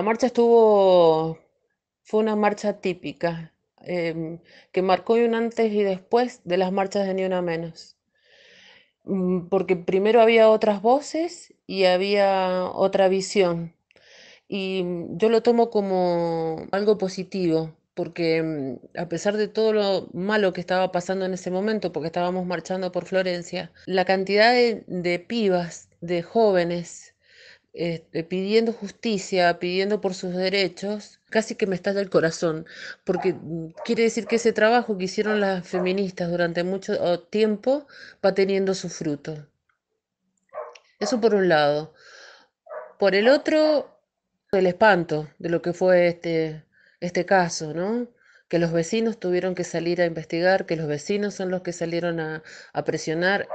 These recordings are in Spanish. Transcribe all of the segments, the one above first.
la marcha estuvo, fue una marcha típica, em, que marcó un antes y después de las marchas de Ni Una Menos. Mm, porque primero había otras voces y había otra visión. Y mm, yo lo tomo como algo positivo, porque mm, a pesar de todo lo malo que estaba pasando en ese momento, porque estábamos marchando por Florencia, la cantidad de, de pibas, de jóvenes este, pidiendo justicia, pidiendo por sus derechos, casi que me estalla el corazón, porque mm, quiere decir que ese trabajo que hicieron las feministas durante mucho tiempo va teniendo su fruto. Eso por un lado. Por el otro, el espanto de lo que fue este, este caso, ¿no? que los vecinos tuvieron que salir a investigar, que los vecinos son los que salieron a, a presionar,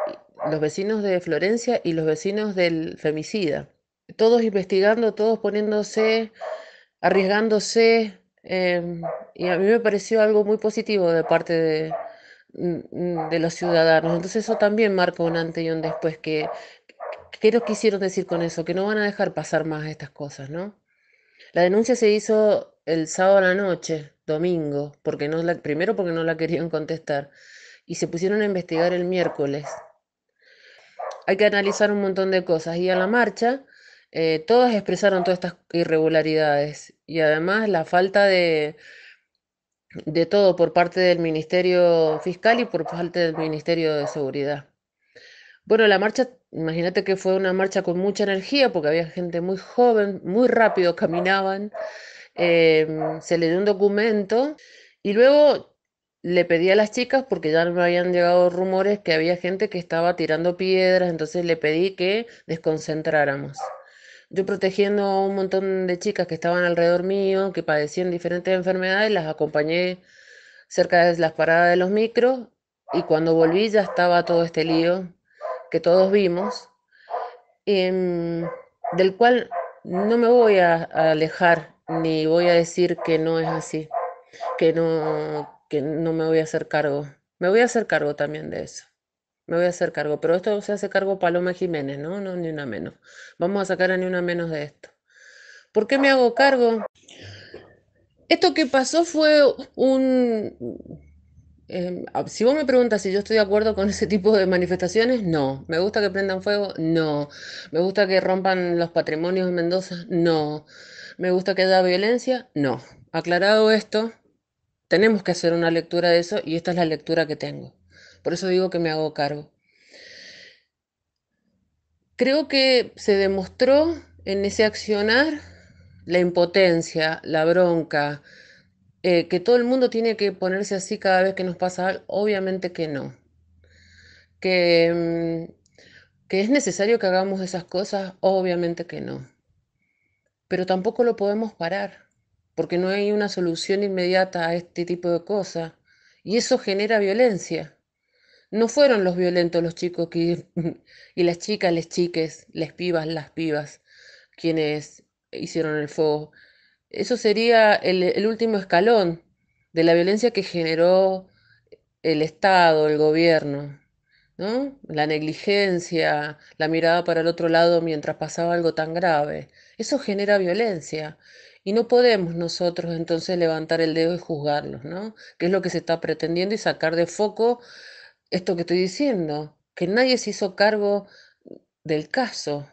los vecinos de Florencia y los vecinos del femicida todos investigando, todos poniéndose, arriesgándose. Em, y a mí me pareció algo muy positivo de parte mm, de, los ciudadanos. Entonces eso también marca un antes y un después. Que, ¿Qué nos quisieron decir con eso? Que no van a dejar pasar más estas cosas, ¿no? La denuncia se hizo el sábado a la noche, domingo, porque no la, primero porque no la querían contestar, y se pusieron a investigar el miércoles. Hay que analizar un montón de cosas. Y a la marcha eh, todas expresaron todas estas irregularidades y además la falta de, de todo por parte del Ministerio Fiscal y por parte del Ministerio de Seguridad. Bueno, la marcha, imagínate que fue una marcha con mucha energía porque había gente muy joven, muy rápido caminaban, em, se le dio un documento y luego le pedí a las chicas, porque ya me habían llegado rumores que había gente que estaba tirando piedras, entonces le pedí que desconcentráramos yo protegiendo a un montón de chicas que estaban alrededor mío, que padecían diferentes enfermedades, las acompañé cerca de las paradas de los micros y cuando volví ya estaba todo este lío que todos vimos, em, del cual no me voy a, a, alejar ni voy a decir que no es así, que no, que no me voy a hacer cargo. Me voy a hacer cargo también de eso me voy a hacer cargo, pero esto se hace cargo Paloma Jiménez, ¿no? No, ni una menos. Vamos a sacar a ni una menos de esto. ¿Por qué me hago cargo? Esto que pasó fue un... Eh, si vos me preguntas si yo estoy de acuerdo con ese tipo de manifestaciones, no. ¿Me gusta que prendan fuego? No. ¿Me gusta que rompan los patrimonios de Mendoza? No. ¿Me gusta que haya violencia? No. Aclarado esto, tenemos que hacer una lectura de eso y esta es la lectura que tengo. Por eso digo que me hago cargo. Creo que se demostró en ese accionar la impotencia, la bronca, eh, que todo el mundo tiene que ponerse así cada vez que nos pasa algo. Obviamente que no. Mm, que es necesario que hagamos esas cosas, obviamente que no. Pero tampoco lo podemos parar, porque no hay una solución inmediata a este tipo de cosas. Y eso genera violencia. No fueron los violentos los chicos y las chicas, les chiques, las pibas, las pibas, quienes hicieron el fuego. Eso sería el, último escalón de la violencia que generó el Estado, el gobierno, ¿no? La negligencia, la mirada para el otro lado mientras pasaba algo tan grave. Eso genera violencia. Y no podemos nosotros entonces levantar el dedo y juzgarlos, ¿no? Que es lo que se está pretendiendo y sacar de foco esto que estoy diciendo, que nadie se hizo cargo del caso.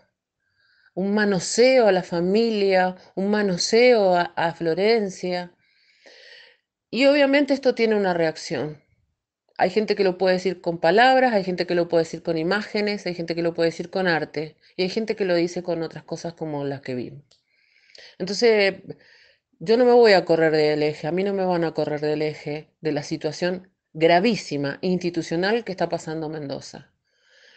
Un manoseo a la familia, un manoseo a, Florencia. Y obviamente esto tiene una reacción. Hay gente que lo puede decir con palabras, hay gente que lo puede decir con imágenes, hay gente que lo puede decir con arte y hay gente que lo dice con otras cosas como las que vimos. Entonces, yo no me voy a correr del eje, a mí no me van a correr del eje de la situación gravísima institucional que está pasando Mendoza.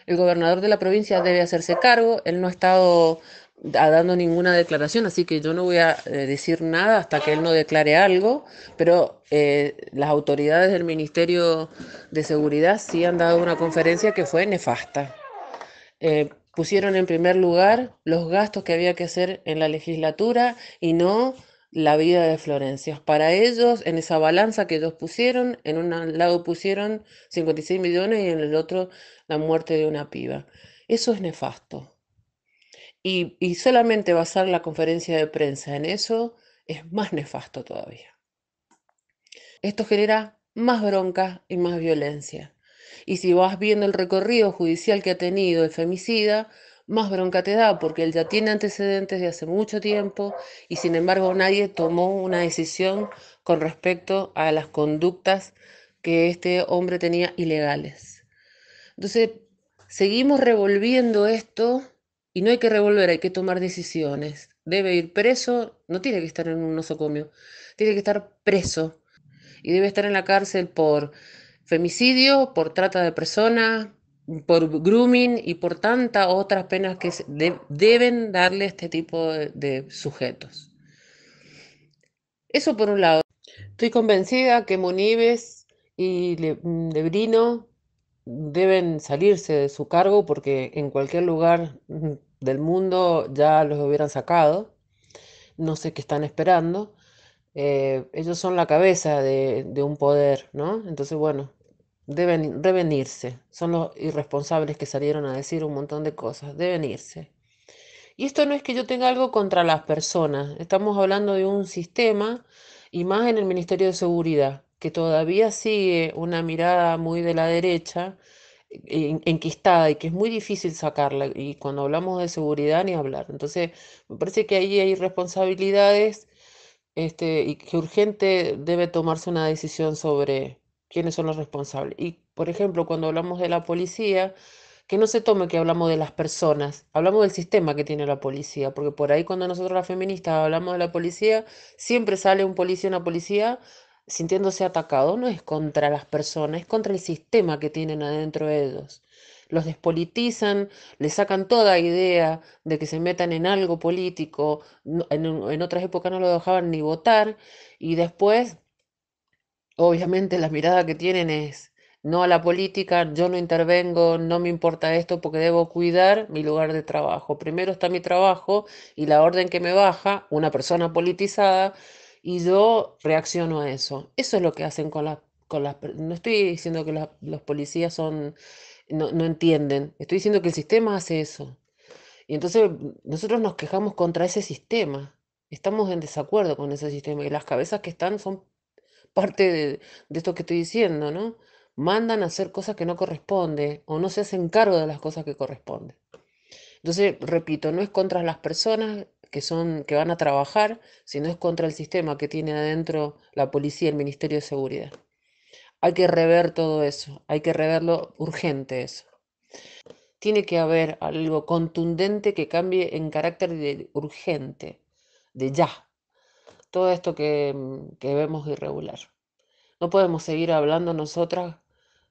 El gobernador de la provincia debe hacerse cargo, él no ha estado dando ninguna declaración, así que yo no voy a eh, decir nada hasta que él no declare algo, pero eh, las autoridades del Ministerio de Seguridad sí han dado una conferencia que fue nefasta. Eh, pusieron en primer lugar los gastos que había que hacer en la legislatura y no la vida de Florencia. Para ellos, en esa balanza que ellos pusieron, en un lado pusieron 56 millones y en el otro la muerte de una piba. Eso es nefasto. Y, y solamente basar la conferencia de prensa en eso es más nefasto todavía. Esto genera más bronca y más violencia. Y si vas viendo el recorrido judicial que ha tenido el femicida, más bronca te da, porque él ya tiene antecedentes de hace mucho tiempo y sin embargo nadie tomó una decisión con respecto a las conductas que este hombre tenía ilegales. Entonces, seguimos revolviendo esto y no hay que revolver, hay que tomar decisiones. Debe ir preso, no tiene que estar en un nosocomio, tiene que estar preso y debe estar en la cárcel por femicidio, por trata de personas, por grooming y por tantas otras penas que deben darle este tipo de, sujetos. Eso por un lado. Estoy convencida que Monibes y mm, Lebrino deben salirse de su cargo porque en cualquier lugar mm, del mundo ya los hubieran sacado. No sé qué están esperando. Eh, ellos son la cabeza de un poder, ¿no? Entonces, bueno, deben irse. Son los irresponsables que salieron a decir un montón de cosas, deben irse. Y esto no es que yo tenga algo contra las personas, estamos hablando de un sistema y más en el Ministerio de Seguridad, que todavía sigue una mirada muy de la derecha, e, enquistada y que es muy difícil sacarla. Y cuando hablamos de seguridad ni hablar. Entonces, me parece que ahí hay responsabilidades este, y que urgente debe tomarse una decisión sobre quiénes son los responsables. Y, por ejemplo, cuando hablamos de la policía, que no se tome que hablamos de las personas, hablamos del sistema que tiene la policía, porque por ahí cuando nosotros las feministas hablamos de la policía, siempre sale un policía, una policía sintiéndose atacado, no es contra las personas, es contra el sistema que tienen adentro de ellos. Los despolitizan, les sacan toda idea de que se metan en algo político, en otras épocas no lo dejaban ni votar, y después obviamente la mirada que tienen es no a la política, yo no intervengo, no me importa esto porque debo cuidar mi lugar de trabajo. Primero está mi trabajo y la orden que me baja, una persona politizada, y yo reacciono a eso. Eso es lo que hacen con las... Con no estoy diciendo que los policías son, no, no entienden, estoy diciendo que el sistema hace eso. Y entonces nosotros nos quejamos contra ese sistema, estamos en desacuerdo con ese sistema y las cabezas que están son parte de, esto que estoy diciendo, ¿no? Mandan a hacer cosas que no corresponden o no se hacen cargo de las cosas que corresponden. Entonces, repito, no es contra las personas que son que van a trabajar, sino es contra el sistema que tiene adentro la policía, el Ministerio de Seguridad. Hay que rever todo eso, hay que reverlo urgente eso. Tiene que haber algo contundente que cambie en carácter de urgente, de ya, todo esto que, mm, que vemos irregular. No podemos seguir hablando nosotras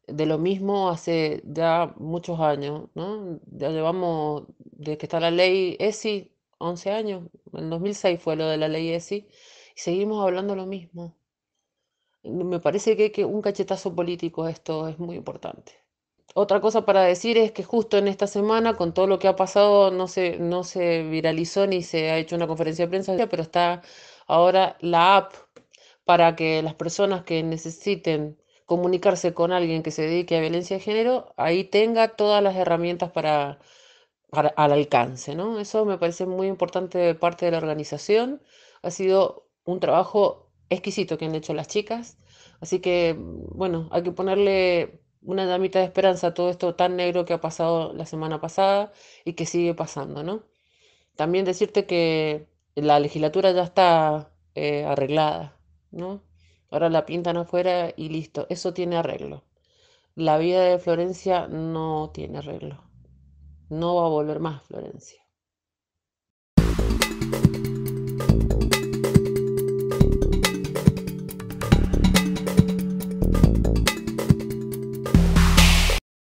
de lo mismo hace ya muchos años, ¿no? Ya llevamos, desde que está la ley ESI, 11 años, en 2006 fue lo de la ley ESI, y seguimos hablando lo mismo. Me parece que, que un cachetazo político esto es muy importante otra cosa para decir es que justo en esta semana, con todo lo que ha pasado, no se, no se viralizó ni se ha hecho una conferencia de prensa, pero está ahora la app para que las personas que necesiten comunicarse con alguien que se dedique a violencia de género, ahí tenga todas las herramientas para, al alcance. ¿no? Eso me parece muy importante de parte de la organización. Ha sido un trabajo exquisito que han hecho las chicas. Así que, bueno, hay que ponerle una llamita de esperanza todo esto tan negro que ha pasado la semana pasada y que sigue pasando, ¿no? También decirte que la legislatura ya está eh, arreglada, ¿no? Ahora la pintan afuera y listo, eso tiene arreglo. La vida de Florencia no tiene arreglo. No va a volver más Florencia.